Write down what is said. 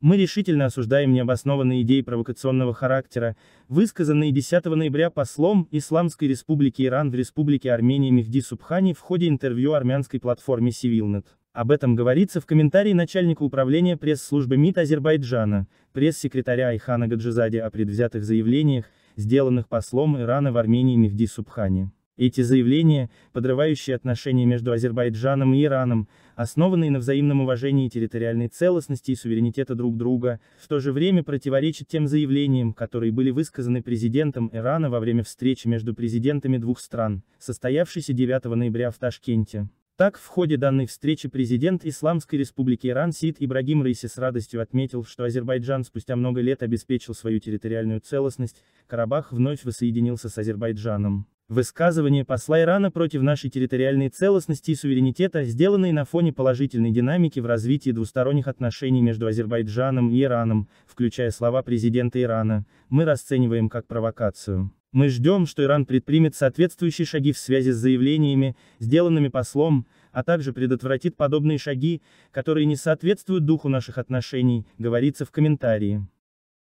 Мы решительно осуждаем необоснованные идеи провокационного характера, высказанные 10 ноября послом Исламской Республики Иран в Республике Армения Мехди Субхани в ходе интервью армянской платформе Civilnet. Об этом говорится в комментарии начальника управления пресс-службы МИД Азербайджана, пресс-секретаря Айхана Гаджизаде о предвзятых заявлениях, сделанных послом Ирана в Армении Мехди Субхани. Эти заявления, подрывающие отношения между Азербайджаном и Ираном, основанные на взаимном уважении территориальной целостности и суверенитета друг друга, в то же время противоречат тем заявлениям, которые были высказаны президентом Ирана во время встречи между президентами двух стран, состоявшейся 9 ноября в Ташкенте. Так, в ходе данной встречи президент Исламской Республики Иран Сид Ибрагим Рейси с радостью отметил, что Азербайджан спустя много лет обеспечил свою территориальную целостность, Карабах вновь воссоединился с Азербайджаном. Высказывания посла Ирана против нашей территориальной целостности и суверенитета, сделанные на фоне положительной динамики в развитии двусторонних отношений между Азербайджаном и Ираном, включая слова президента Ирана, мы расцениваем как провокацию. Мы ждем, что Иран предпримет соответствующие шаги в связи с заявлениями, сделанными послом, а также предотвратит подобные шаги, которые не соответствуют духу наших отношений, говорится в комментарии.